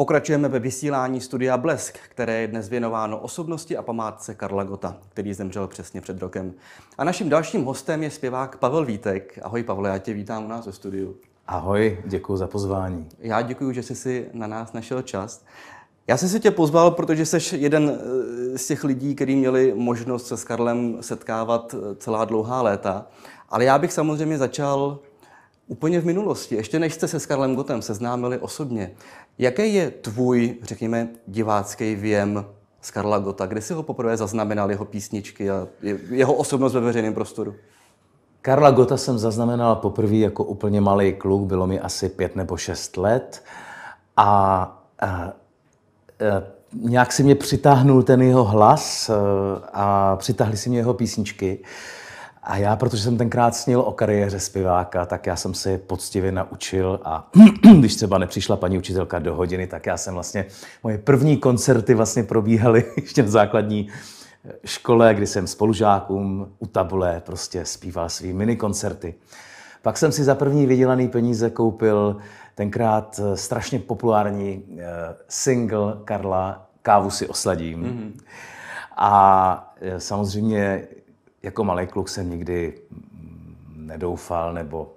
Pokračujeme ve vysílání studia Blesk, které je dnes věnováno osobnosti a památce Karla Gota, který zemřel přesně před rokem. A naším dalším hostem je zpěvák Pavel Vítek. Ahoj Pavle, já tě vítám u nás ve studiu. Ahoj, děkuji za pozvání. Já děkuji, že jsi si na nás našel čas. Já jsem si tě pozval, protože jsi jeden eh, z těch lidí, kteří měli možnost se s Karlem setkávat eh, celá dlouhá léta. Ale já bych samozřejmě začal Úplně v minulosti, ještě než jste se s Karlem Gotem seznámili osobně, jaký je tvůj, řekněme, divácký věm z Karla Gota? Kde si ho poprvé zaznamenal, jeho písničky a jeho osobnost ve veřejném prostoru? Karla Gota jsem zaznamenal poprvé jako úplně malý kluk, bylo mi asi pět nebo šest let. A, a, a e, nějak si mě přitáhnul ten jeho hlas e, a, a si mě jeho písničky. A já, protože jsem tenkrát snil o kariéře zpěváka, tak já jsem se poctivě naučil a když třeba nepřišla paní učitelka do hodiny, tak já jsem vlastně, moje první koncerty vlastně probíhaly ještě v základní eh, škole, kdy jsem spolužákům u tabule prostě zpíval svý koncerty. Pak jsem si za první vydělaný peníze koupil tenkrát eh, strašně populární eh, single Karla Kávu si osladím. Mm-hmm. A samozřejmě jako malý kluk jsem nikdy mm, nedoufal, nebo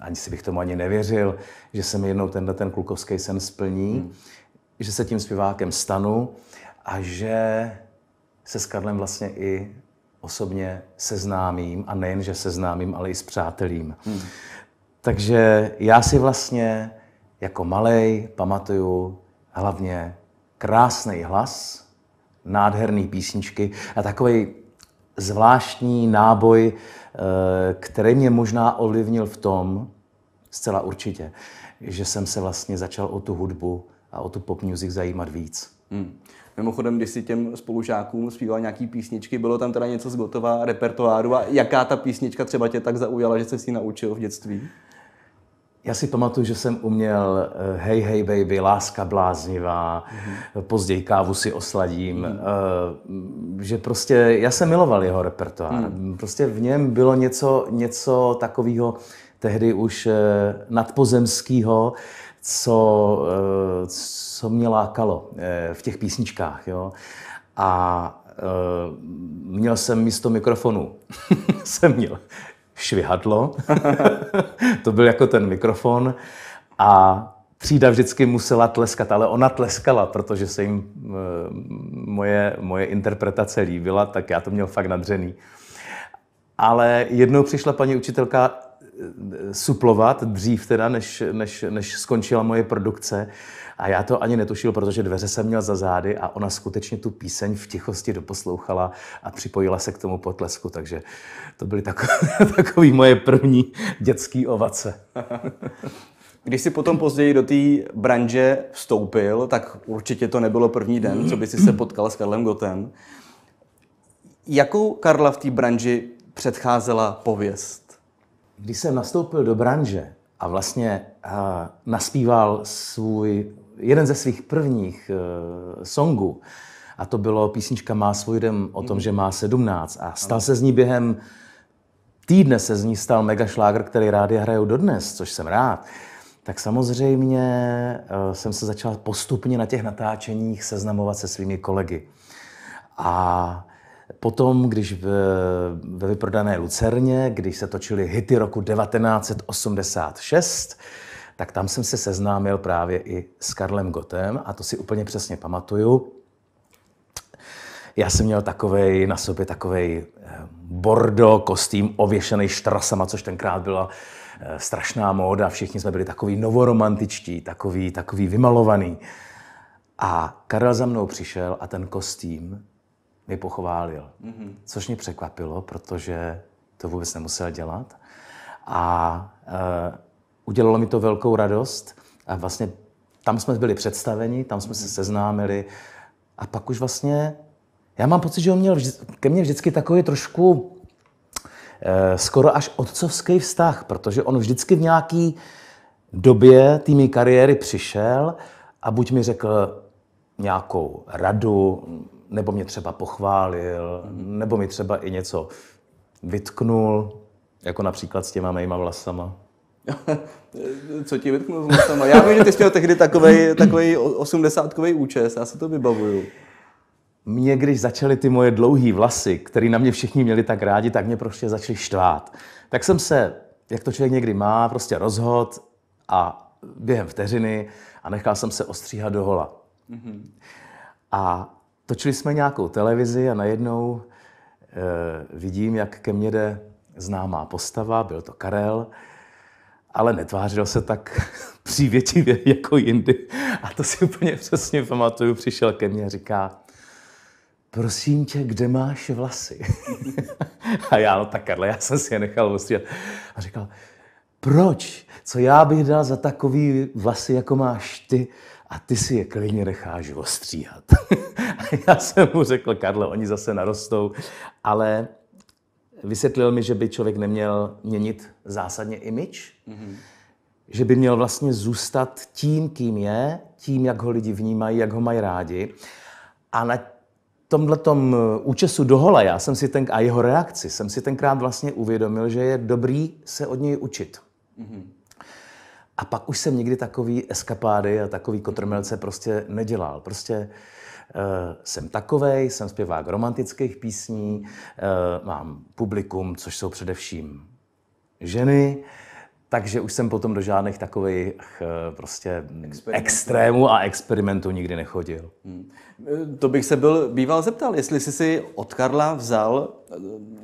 ani si bych tomu ani nevěřil, že se mi jednou tenhle ten klukovský sen splní, hmm. že se tím zpívákem stanu a že se s Karlem vlastně i osobně seznámím a nejen, že seznámím, ale i s přátelím. Hmm. Takže já si vlastně jako malej pamatuju hlavně krásný hlas, nádherný písničky a takový zvláštní náboj, eh, který mě možná ovlivnil v tom, zcela určitě, že jsem se vlastně začal o tu hudbu a o tu pop music zajímat víc. Hmm. Mimochodem, když si těm spolužákům zpíval nějaký písničky, bylo tam teda něco z gotová repertoáru a jaká ta písnička třeba tě tak zaujala, že jsi si ji naučil v dětství? Já si pamatuju, že jsem uměl eh, Hej, hej, baby, láska bláznivá, mm-hmm. později kávu si osladím, mm-hmm. že prostě já jsem miloval jeho repertoár. Mm. Prostě v něm bylo něco, něco takového tehdy už eh, nadpozemského, co, co mě lákalo v těch písničkách. Jo? A měl jsem místo mikrofonu, jsem měl švihadlo. to byl jako ten mikrofon. A třída vždycky musela tleskat, ale ona tleskala, protože se jim eh, moje, moje interpretace líbila, tak já to měl fakt nadřený. Ale jednou přišla paní učitelka eh, suplovat, dřív teda, než, než, než skončila moje produkce, a já to ani netušil, protože dveře jsem měl za zády a ona skutečně tu píseň v tichosti doposlouchala a připojila se k tomu potlesku. Takže to byly takové, takové moje první dětské ovace. Když jsi potom později do té branže vstoupil, tak určitě to nebylo první den, co by si se potkal s Karlem Gotem. Jakou Karla v té branži předcházela pověst? Když jsem nastoupil do branže a vlastně uh, naspíval svůj jeden ze svých prvních eh, songů, a to bylo písnička Má svůj den o tom, mhm. že má 17 a stal se z ní během týdne se z ní stal mega šláger, který rádi hrajou dodnes, což jsem rád. Tak samozřejmě eh, jsem se začal postupně na těch natáčeních seznamovat se svými kolegy. A Potom, když ve vyprodané Lucerně, když se točily hity roku 1986, tak tam jsem se seznámil právě i s Karlem Gotem a to si úplně přesně pamatuju. Já jsem měl takovej, na sobě takovej eh, bordo kostým ověšený štrasama, což tenkrát byla eh, strašná móda. Všichni jsme byli takový novoromantičtí, takový, takový vymalovaný. A Karel za mnou přišel a ten kostým mi pochválil, mm-hmm. což mě překvapilo, protože to vůbec nemusel dělat. A e, udělalo mi to velkou radost a vlastně tam jsme byli představeni, tam jsme se mhm. seznámili a pak už vlastně, já mám pocit, že on měl ke mně vždycky takový trošku eh, skoro až otcovský vztah, protože on vždycky v nějaký době té mé kariéry přišel a buď mi řekl nějakou radu, nebo mě třeba pochválil, mhm. nebo mi třeba i něco vytknul, jako například s těma mýma vlasama. Co ti vytknu s mostama? No, já vím, že ty jsi měl tehdy takovej, takovej osmdesátkovej účes, já si to vybavuju. Mě, když začaly ty moje dlouhé vlasy, které na mě všichni měli tak rádi, tak mě prostě začaly štvát. Tak jsem se, jak to člověk někdy má, prostě rozhod a během vteřiny a nechal jsem se ostříhat do hola. Mm-hmm. A točili jsme nějakou televizi a najednou e, vidím, jak ke mně jde známá postava, byl to Karel, ale netvářil se tak přívětivě jako jindy. A to si úplně přesně pamatuju, přišel ke mně a říká, prosím tě, kde máš vlasy? a já, no tak Karle, já jsem si je nechal ostříhat. A říkal, proč? Co já bych dal za takový vlasy, jako máš ty? A ty si je klidně necháš ostříhat. a já jsem mu řekl, Karle, oni zase narostou, ale vysvětlil mi, že by člověk neměl měnit zásadně image, mm-hmm. že by měl vlastně zůstat tím, kým je, tím, jak ho lidi vnímají, jak ho mají rádi. A na tomhle eh, účesu dohola já jsem si ten, a jeho reakci jsem si tenkrát vlastně uvědomil, že je dobrý se od něj učit. Mm-hmm. A pak už jsem nikdy takový eskapády a takový kotrmelce prostě nedělal. Prostě uh, Eh, jsem takovej, jsem zpěvák romantických písní, eh, mám publikum, což jsou především ženy, takže už jsem potom do žádných takových eh, prostě extrémů a experimentů nikdy nechodil. Hmm. To bych se byl býval zeptal, jestli jsi si od Karla vzal,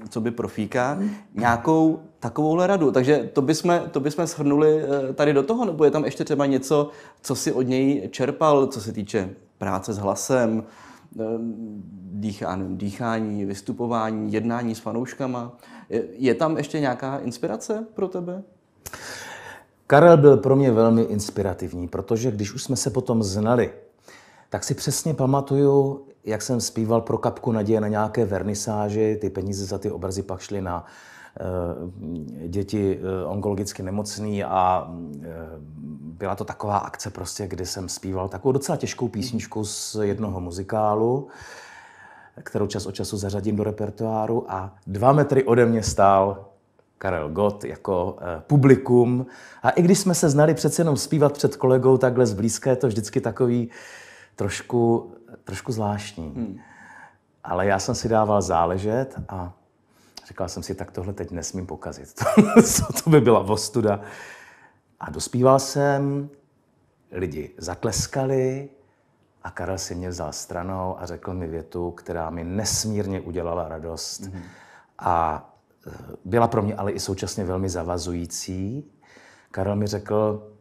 co by profíka, hmm. nějakou takovouhle radu. Takže to bychom, to bychom shrnuli tady do toho, nebo je tam ještě třeba něco, co si od něj čerpal, co se týče práce s hlasem, eh, dýchá, dýchání, vystupování, jednání s fanouškama. Je, je tam ještě nějaká inspirace pro tebe? Karel byl pro mě velmi inspirativní, protože když už jsme se potom znali, tak si přesně pamatuju, jak jsem zpíval pro kapku naděje na nějaké vernisáži, ty peníze za ty obrazy pak šly na Eh, děti eh, onkologicky nemocný a eh, byla to taková akce prostě, kdy jsem zpíval takovou docela těžkou písničku z jednoho muzikálu, kterou čas od času zařadím do repertoáru a dva metry ode mě stál Karel Gott jako publikum. A i když jsme se znali přece jenom zpívat před kolegou takhle zblízka, je to vždycky takový trošku, trošku zvláštní. Hmm. Ale já jsem si dával záležet a Říkal jsem si, tak tohle teď nesmím pokazit. to by byla vostuda? A dospíval jsem, lidi zatleskali a Karel si mě vzal stranou a řekl mi větu, která mi nesmírně udělala radost. Mm-hmm. A eh, byla pro mě ale i současně velmi zavazující. Karel mi řekl,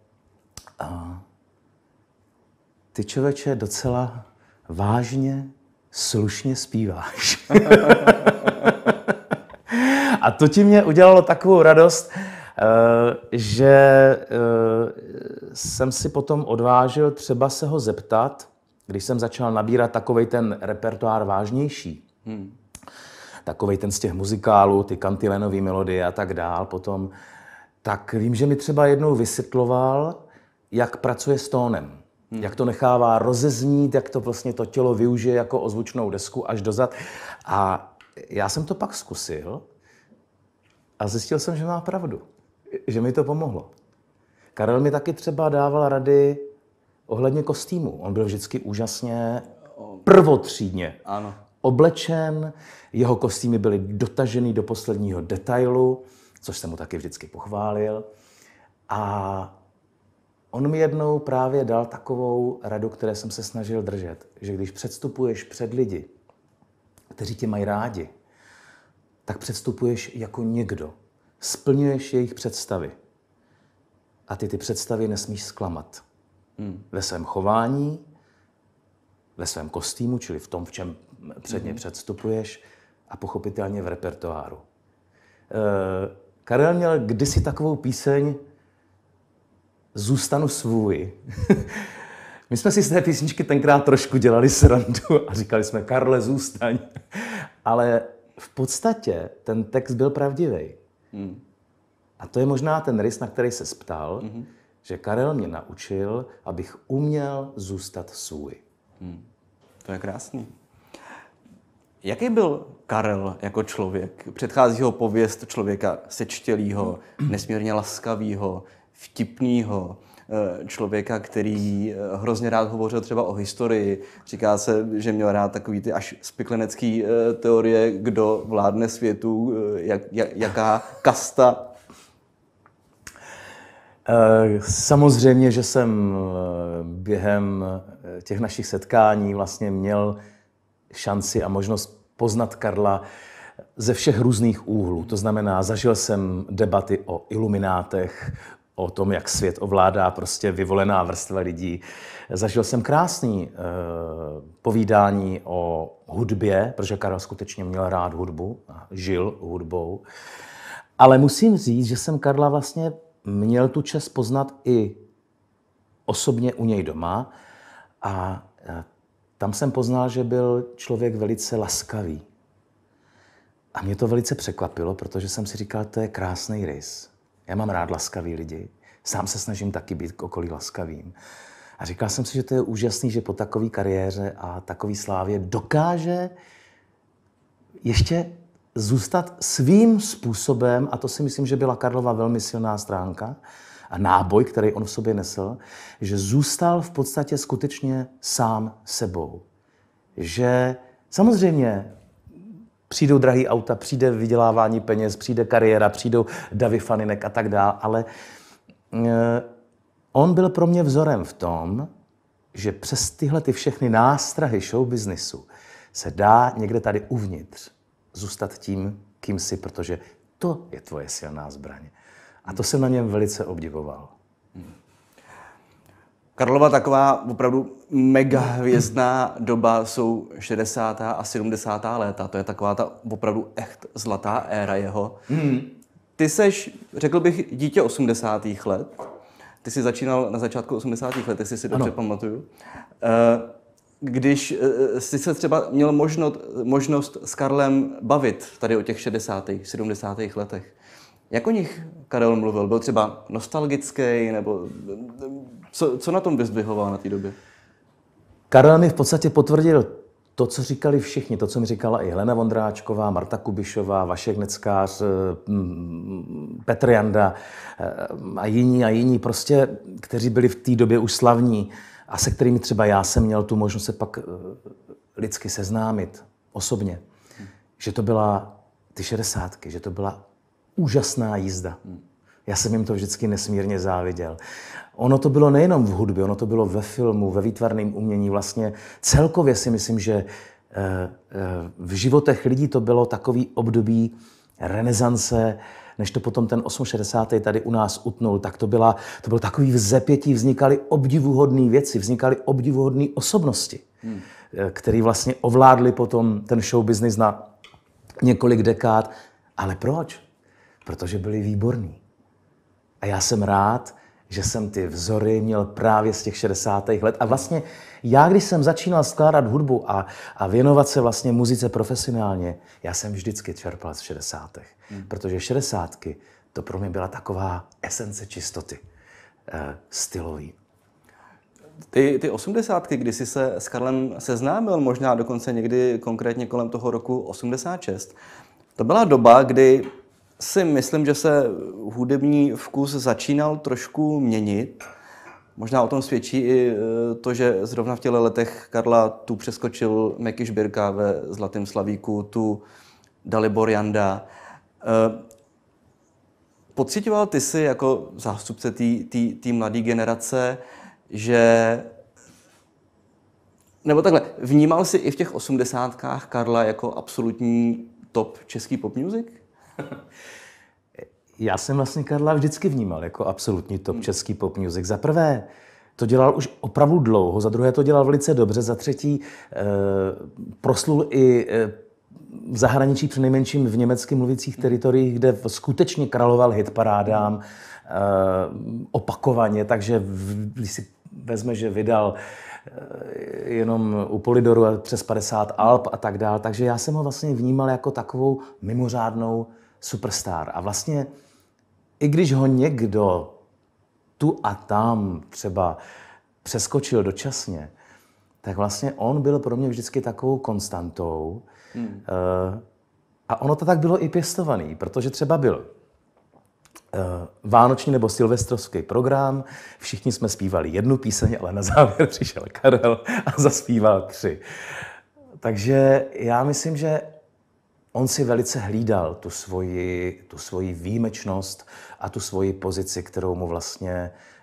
ty člověče docela vážně, slušně zpíváš. A to ti mě udělalo takovou radost, eh, že eh, jsem si potom odvážil třeba se ho zeptat, když jsem začal nabírat takový ten repertoár vážnější, hmm. takový ten z těch muzikálů, ty kantilenové melodie a tak dál, potom, tak vím, že mi třeba jednou vysvětloval, jak pracuje s tónem. Hmm. Jak to nechává rozeznít, jak to vlastně to tělo využije jako ozvučnou desku až dozad. A já jsem to pak zkusil a zjistil jsem, že má pravdu. Že mi to pomohlo. Karel mi taky třeba dával rady ohledně kostýmu. On byl vždycky úžasně prvotřídně ano. oblečen, jeho kostýmy byly dotažený do posledního detailu, což jsem mu taky vždycky pochválil. A on mi jednou právě dal takovou radu, které jsem se snažil držet, že když předstupuješ před lidi, kteří tě mají rádi, tak předstupuješ jako někdo. Splňuješ jejich představy. A ty ty představy nesmíš zklamat. Hmm. Ve svém chování, ve svém kostýmu, čili v tom, v čem před hmm. předstupuješ, a pochopitelně v repertoáru. E, Karel měl kdysi takovou píseň Zůstanu svůj. My jsme si z té písničky tenkrát trošku dělali srandu a říkali jsme, Karle, zůstaň. Ale v podstatě ten text byl pravdivý. Mm. A to je možná ten rys, na který se ptal, mm-hmm. že Karel mě naučil, abych uměl zůstat svůj. Mm. To je krásný. Jaký byl Karel jako člověk? Předchází ho pověst člověka sečtělýho, nesmírně laskavýho, vtipného, Eh, člověka, který eh, hrozně rád hovořil třeba o historii. Říká se, že měl rád takový ty až spiklenecký eh, teorie, kdo vládne světu, jak, jak, jaká kasta Samozřejmě, že jsem během těch našich setkání vlastně měl šanci a možnost poznat Karla ze všech různých úhlů. To znamená, zažil jsem debaty o iluminátech, o tom, jak svět ovládá prostě vyvolená vrstva lidí. Zažil jsem krásný e, povídání o hudbě, protože Karel skutečně měl rád hudbu, žil hudbou. Ale musím říct, že jsem Karla vlastně měl tu čest poznat i osobně u něj doma a eh, tam jsem poznal, že byl člověk velice laskavý. A mě to velice překvapilo, protože jsem si říkal, to je krásný rys. Já mám rád laskavý lidi. Sám se snažím taky být k okolí laskavým. A říkal jsem si, že to je úžasný, že po takové kariéře a takové slávě dokáže ještě zůstat svým způsobem, a to si myslím, že byla Karlova velmi silná stránka, a náboj, který on v sobě nesl, že zůstal v podstatě skutečně sám sebou. Že samozřejmě Přijdou drahý auta, přijde vydělávání peněz, přijde kariéra, přijdou Davy Faninek a tak dále, ale eh, on byl pro mě vzorem v tom, že přes tyhle ty všechny nástrahy show businessu se dá někde tady uvnitř zůstat tím, kým jsi, protože to je tvoje silná zbraň. A to jsem na něm velice obdivoval. Hmm. Karlova taková opravdu mega hvězdná doba jsou 60. a 70. léta. To je taková ta opravdu echt zlatá éra jeho. Hmm. Ty seš, řekl bych, dítě 80. let. Ty jsi začínal na začátku 80. let, jestli si dobře pamatuju. Eh, když eh, jsi se třeba měl možnost, možnost s Karlem bavit tady o těch 60. 70. letech, jak o nich Karel mluvil? Byl třeba nostalgický, nebo co, co na tom vyzdvihoval na té době? Karel mi v podstatě potvrdil to, co říkali všichni, to, co mi říkala i Helena Vondráčková, Marta Kubišová, Vašek Neckář, mm, Petr Janda eh, a jiní a jiní, prostě, kteří byli v té době už slavní a se kterými třeba já jsem měl tu možnost se pak eh, lidsky seznámit osobně. Hmm. Že to byla ty šedesátky, že to byla úžasná jízda. Já jsem jim to vždycky nesmírně záviděl. Ono to bylo nejenom v hudbě, ono to bylo ve filmu, ve výtvarném umění. Vlastně celkově si myslím, že eh, eh, v životech lidí to bylo takový období renesance, než to potom ten 68. tady u nás utnul, tak to, byla, to bylo takový vzepětí, vznikaly obdivuhodné věci, vznikaly obdivuhodné osobnosti, hmm. Eh, které vlastně ovládly potom ten show business na několik dekád. Ale proč? protože byli výborní. A já jsem rád, že jsem ty vzory měl právě z těch 60. let. A vlastně já, když jsem začínal skládat hudbu a, a věnovat se vlastně muzice profesionálně, já jsem vždycky čerpal z 60. Hmm. Protože 60. to pro mě byla taková esence čistoty e, stylový. Ty, ty osmdesátky, kdy jsi se s Karlem seznámil, možná dokonce někdy konkrétně kolem toho roku 86, to byla doba, kdy si myslím, že se hudební vkus začínal trošku měnit. Možná o tom svědčí i eh, to, že zrovna v těle letech Karla tu přeskočil Meky Šbirka ve Zlatém Slavíku, tu Dalibor Janda. Eh, Pocitoval ty si jako zástupce té mladé generace, že nebo takhle, vnímal jsi i v těch osmdesátkách Karla jako absolutní top český pop music? Já jsem vlastně Karla vždycky vnímal jako absolutní top hmm. český pop music. Za prvé, to dělal už opravdu dlouho, za druhé to dělal velice dobře, za třetí e, proslul i e, v zahraničí, přinejmenším v německy mluvících hmm. teritoriích, kde skutečně královal parádám e, opakovaně, takže v, když si vezme, že vydal e, jenom u Polidoru přes 50 Alp a tak dále, takže já jsem ho vlastně vnímal jako takovou mimořádnou superstar. A vlastně, i když ho někdo tu a tam třeba přeskočil dočasně, tak vlastně on byl pro mě vždycky takovou konstantou. Hmm. Eh, a ono to tak bylo i pěstovaný, protože třeba byl eh, vánoční nebo silvestrovský program. Všichni jsme zpívali jednu píseň, ale na závěr přišel Karel a zaspíval tři. Takže já myslím, že on si velice hlídal tu svoji, tu svoji výjimečnost a tu svoji pozici, kterou mu vlastně,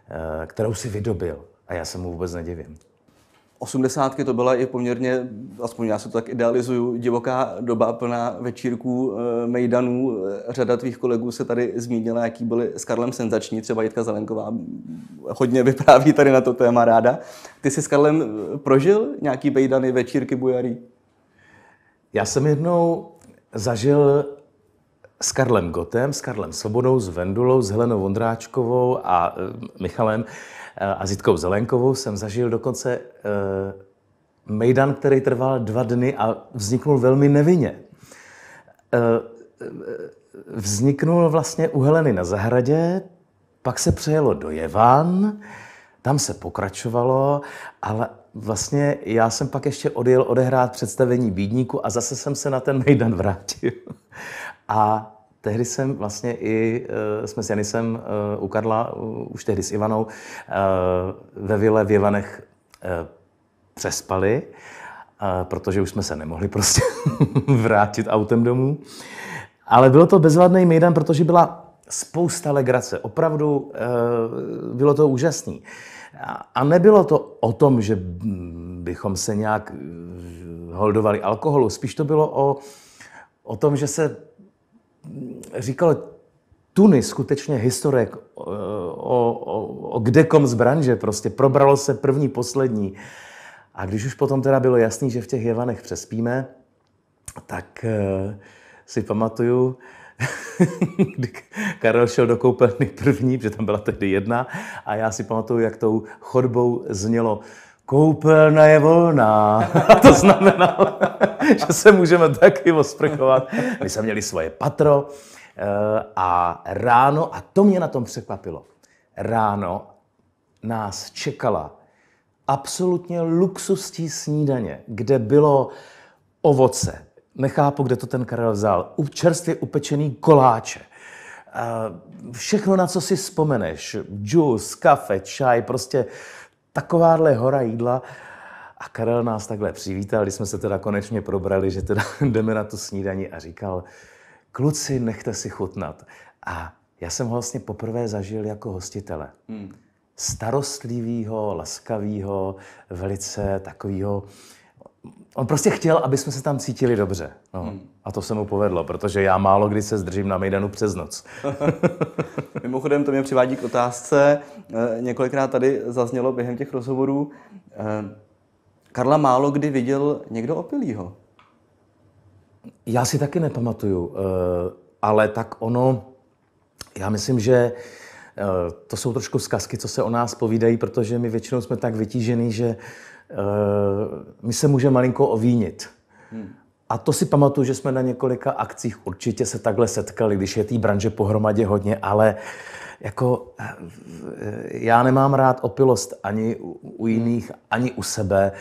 eh, kterou si vydobil. A já se mu vůbec nedivím. Osmdesátky to byla i poměrně, aspoň já se to tak idealizuju, divoká doba plná večírků, eh, mejdanů. Eh, řada tvých kolegů se tady zmínila, jaký byly s Karlem senzační, třeba Jitka Zelenková hodně vypráví tady na to téma ráda. Ty jsi s Karlem prožil nějaký mejdany, večírky, bujarí? Já jsem jednou zažil s Karlem Gotem, s Karlem Svobodou, s Vendulou, s Helenou Vondráčkovou a eh, Michalem eh, a Zitkou Zelenkovou jsem zažil dokonce e, Mejdan, který trval dva dny a vzniknul velmi nevinně. e, vzniknul vlastně u Heleny na zahradě, pak se přejelo do Jevan, tam se pokračovalo, ale vlastně já jsem pak ještě odjel odehrát představení Bídníku a zase jsem se na ten Mejdan vrátil. A tehdy jsem vlastně i, e, jsme s Janisem e, u Karla, už tehdy s Ivanou, e, ve vile v Jevanech přespali, protože už jsme se nemohli prostě vrátit autem domů. Ale bylo to bezvadný Mejdan, protože byla spousta legrace. Opravdu bylo to úžasný. A nebylo to o tom, že bychom se nějak eh, holdovali alkoholu, spíš to bylo o, o tom, že se říkalo tuny skutečně historek o, eh, o, o, o kdekom z branže, prostě probralo se první, poslední. A když už potom teda bylo jasný, že v těch Jevanech přespíme, tak eh, si pamatuju, kdy Karel šel do koupelny první, protože tam byla tehdy jedna, a já si pamatuju, jak tou chodbou znělo koupelna je volná. A to znamenalo, že se můžeme taky osprchovat. My jsme měli svoje patro eh, a ráno, a to mě na tom překvapilo, ráno nás čekala absolutně luxusní snídaně, kde bylo ovoce, Nechápu, kde to ten Karel vzal. U čerstvě upečený koláče. Všechno, na co si vzpomeneš. džus, kafe, čaj, prostě takováhle hora jídla. A Karel nás takhle přivítal, když jsme se teda konečně probrali, že teda jdeme na tu snídaní a říkal, kluci, nechte si chutnat. A já jsem ho vlastně poprvé zažil jako hostitele. Hmm. Starostlivýho, laskavýho, velice takovýho On prostě chtěl, aby jsme se tam cítili dobře. No. Hmm. A to se mu povedlo, protože já málo kdy se zdržím na Mejdanu přes noc. Mimochodem, to mě přivádí k otázce. Eh, několikrát tady zaznělo během těch rozhovorů, eh, Karla málo kdy viděl někdo opilýho. Já si taky nepamatuju, eh, ale tak ono, já myslím, že to jsou trošku zkazky, co se o nás povídají, protože my většinou jsme tak vytížený, že Eh, my se můžeme malinko ovínit. Hmm. A to si pamatuju, že jsme na několika akcích určitě se takhle setkali, když je té branže pohromadě hodně, ale jako eh, já nemám rád opilost ani u, u jiných, ani u sebe.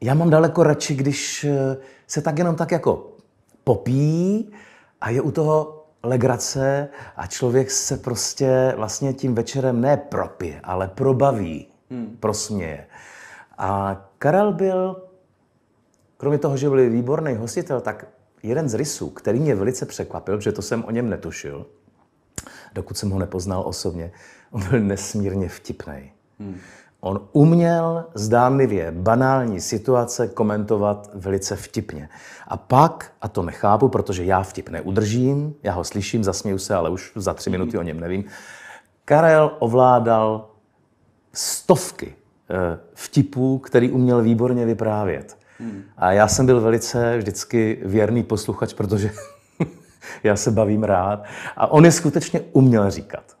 Já mám daleko radši, když eh, se tak jenom tak jako popíjí a je u toho legrace a člověk se prostě vlastně tím večerem ne propije, ale probaví, hmm. prosměje. A Karel byl, kromě toho, že byl výborný hostitel, tak jeden z rysů, který mě velice překvapil, že to jsem o něm netušil, dokud jsem ho nepoznal osobně, on byl nesmírně vtipný. Hmm. On uměl zdánlivě banální situace komentovat velice vtipně. A pak, a to nechápu, protože já vtip neudržím, já ho slyším, zasměju se, ale už za tři minuty hmm. o něm nevím, Karel ovládal stovky Eh, vtipů, který uměl výborně vyprávět. Hmm. A já jsem byl velice vždycky věrný posluchač, protože já se bavím rád. A on je skutečně uměl říkat.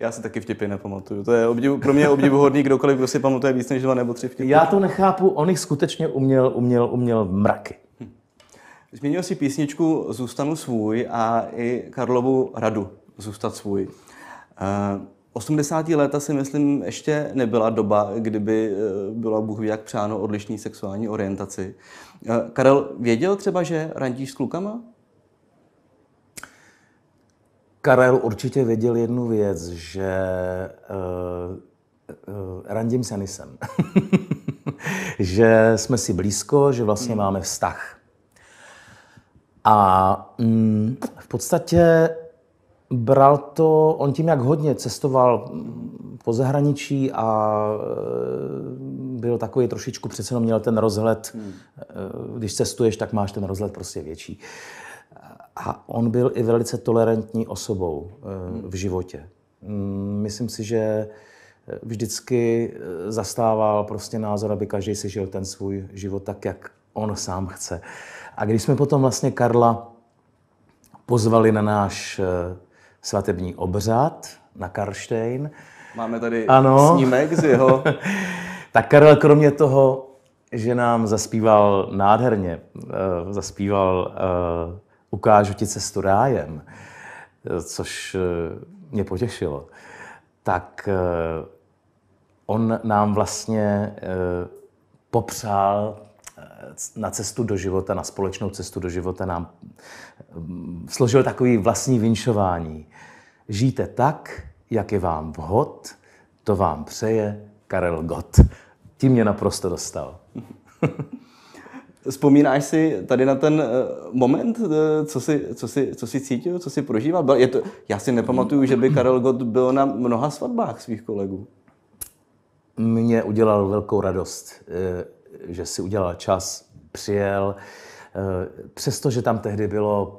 Já se taky vtipy nepamatuju. To je obdivu, pro mě obdivuhodný kdokoliv, kdo si pamatuje víc než dva nebo tři vtipy. Já to nechápu, on jich skutečně uměl, uměl, uměl mraky. Hm. Změnil si písničku Zůstanu svůj a i Karlovu radu Zůstat svůj. Eh, 80. léta si myslím ještě nebyla doba, kdyby eh, byla Bůh ví jak přáno odlišní sexuální orientaci. Eh, Karel věděl třeba, že randíš s klukama? Karel určitě věděl jednu věc, že uh, uh, randím se nisem. že jsme si blízko, že vlastně hmm. máme vztah. A mm, v podstatě Bral to, on tím, jak hodně cestoval po zahraničí a e, byl takový trošičku, přece jenom měl ten rozhled, hmm. E, když cestuješ, tak máš ten rozhled prostě větší. A on byl i velice tolerantní osobou e, hmm. v životě. Mm, myslím si, že vždycky zastával prostě názor, aby každý si žil ten svůj život tak, jak on sám chce. A když jsme potom vlastně Karla pozvali na náš svatební obřad na Karlštejn. Máme tady ano. snímek z jeho... tak Karel kromě toho, že nám zaspíval nádherně, eh, zaspíval eh, Ukážu ti cestu rájem, eh, což mě potěšilo, tak on nám vlastně popřál na cestu do života, na společnou cestu do života nám mm, složil takový vlastní vinšování. Žijte tak, jak je vám vhod, to vám přeje Karel Gott. Tím mě naprosto dostal. Vzpomínáš si tady na ten eh, moment, eh, co si, co si, co si cítil, co si prožíval? Je to, já si nepamatuju, že by Karel Gott byl na mnoha svatbách svých kolegů. Mně udělal velkou radost eh, že si udělal čas, přijel. Eh, přestože tam tehdy bylo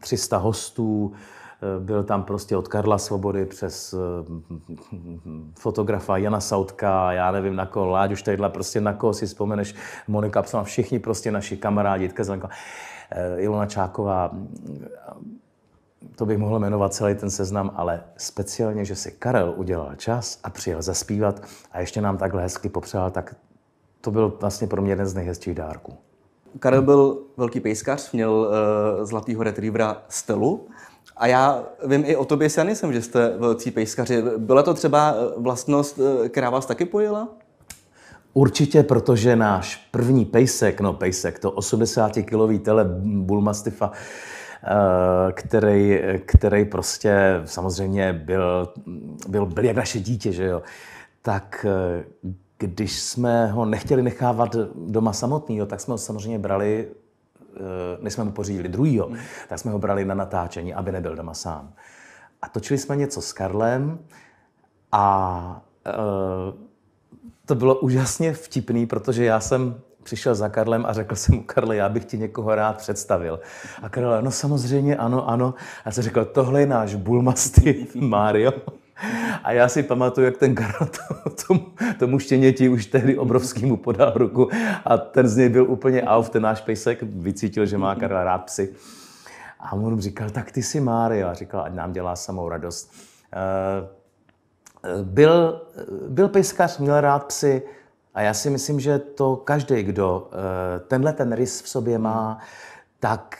300 mm, hostů, eh, byl tam prostě od Karla Svobody přes eh, fotografa Jana Sautka, já nevím na koho, Láď už tadyhle, prostě na koho si vzpomeneš, Monika Psala, všichni prostě naši kamarádi, Jitka Zelenka, Ilona Čáková, to bych mohl jmenovat celý ten seznam, ale speciálně, že si Karel udělal čas a přijel zaspívat a ještě nám takhle hezky popřál, tak to byl vlastně pro mě jeden z nejhezčích dárků. Karel byl velký pejskař, měl uh, zlatýho retrievera Stelu. A já vím i o tobě s Janisem, že jste velcí pejskaři. Byla to třeba eh, vlastnost, eh, která vás taky pojela? Určitě, protože náš první pejsek, no pejsek, to 80-kilový tele Bulmastifa, který, který prostě samozřejmě byl, byl, byl jak naše dítě, že jo, tak když jsme ho nechtěli nechávat doma samotného, tak jsme ho samozřejmě brali, eh, než jsme mu pořídili druhýho, hmm. tak jsme ho brali na natáčení, aby nebyl doma sám. A točili jsme něco s Karlem a eh, to bylo úžasně vtipný, protože já jsem přišel za Karlem a řekl jsem mu, Karle, já bych ti někoho rád představil. A Karle, no samozřejmě, ano, ano. A jsem řekl, tohle je náš bulmastý Mario. A já si pamatuju, jak ten Karel tomu, tomu štěněti už tehdy obrovskýmu podal ruku a ten z něj byl úplně auf, ten náš pejsek vycítil, že má mhm. Karla rád psy. A on říkal, tak ty jsi Mária. Říkal, ať nám dělá samou radost. Eh, eh, byl, eh, byl pejskař, měl rád psy a já si myslím, že to každý, kdo tenhle ten rys v sobě má, mhm. tak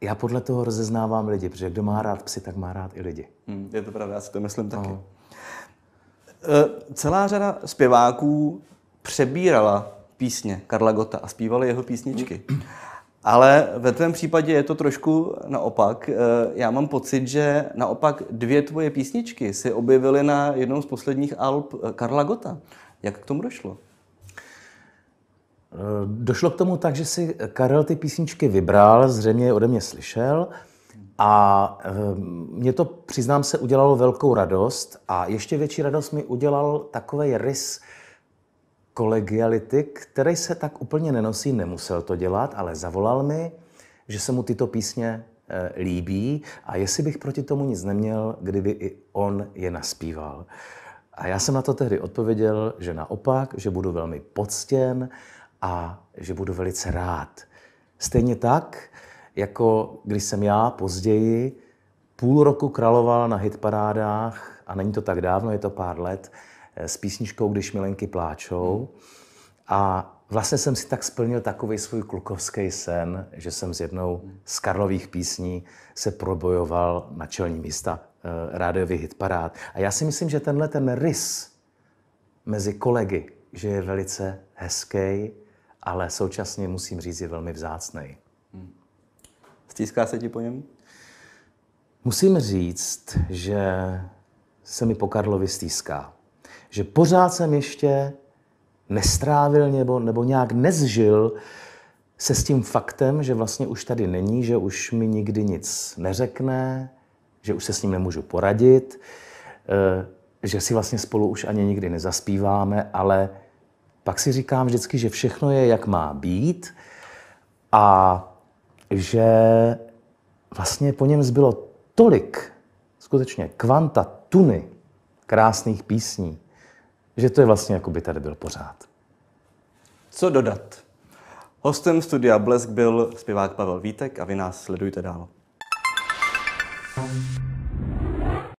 já podle toho rozeznávám lidi, protože kdo má rád psy, tak má rád i lidi. Hmm, je to pravda, já si to myslím taky. Aha. No. Eh, celá řada zpěváků přebírala písně Karla Gota a zpívali jeho písničky. Ale ve tvém případě je to trošku naopak. Eh, já mám pocit, že naopak dvě tvoje písničky se objevily na jednom z posledních alb eh, Karla Gota. Jak k tomu došlo? Došlo k tomu tak, že si Karel ty písničky vybral, zřejmě je ode mě slyšel a eh, mě to, přiznám se, udělalo velkou radost a ještě větší radost mi udělal takový rys kolegiality, který se tak úplně nenosí, nemusel to dělat, ale zavolal mi, že se mu tyto písně eh, líbí a jestli bych proti tomu nic neměl, kdyby i on je naspíval. A já jsem na to tehdy odpověděl, že naopak, že budu velmi poctěn, a že budu velice rád. Stejně tak, jako když jsem já později půl roku kraloval na hitparádách, a není to tak dávno, je to pár let, eh, s písničkou Když milenky pláčou. A vlastně jsem si tak splnil takový svůj klukovský sen, že jsem s jednou z Karlových písní se probojoval na čelní místa e, rádiový hitparád. A já si myslím, že tenhle ten rys mezi kolegy, že je velice hezký ale současně musím říct, je velmi vzácný. Hmm. Stíská se ti po něm? Musím říct, že se mi po Karlovi stýská. Že pořád jsem ještě nestrávil nebo, nebo nějak nezžil se s tím faktem, že vlastně už tady není, že už mi nikdy nic neřekne, že už se s ním nemůžu poradit, eh, že si vlastně spolu už ani nikdy nezaspíváme, ale pak si říkám vždycky, že všechno je, jak má být a že vlastně po něm zbylo tolik, skutečně kvanta, tuny krásných písní, že to je vlastně, jako by tady byl pořád. Co dodat? Hostem studia Blesk byl zpěvák Pavel Vítek a vy nás sledujte dál. thank you